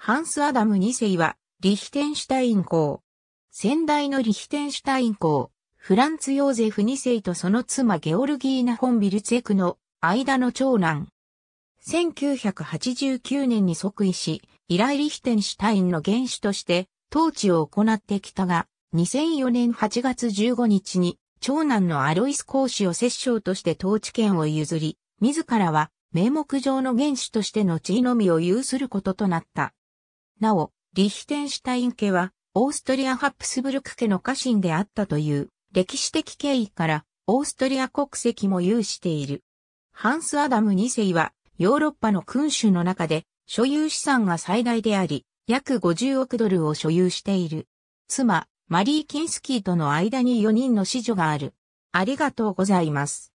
ハンス・アダム2世は、リヒテンシュタイン公。先代のリヒテンシュタイン公、フランツ・ヨーゼフ2世とその妻ゲオルギーナ・ホンビルツェクの間の長男。1989年に即位し、以来リヒテンシュタインの元首として統治を行ってきたが、2004年8月15日に長男のアロイス公使を摂政として統治権を譲り、自らは名目上の元首としての地位のみを有することとなった。なお、リヒテンシュタイン家は、オーストリア・ハプスブルク家の家臣であったという歴史的経緯から、オーストリア国籍も有している。ハンス・アダム2世は、ヨーロッパの君主の中で、所有資産が最大であり、約50億ドルを所有している。妻、マリー・キンスキーとの間に4人の子女がある。ありがとうございます。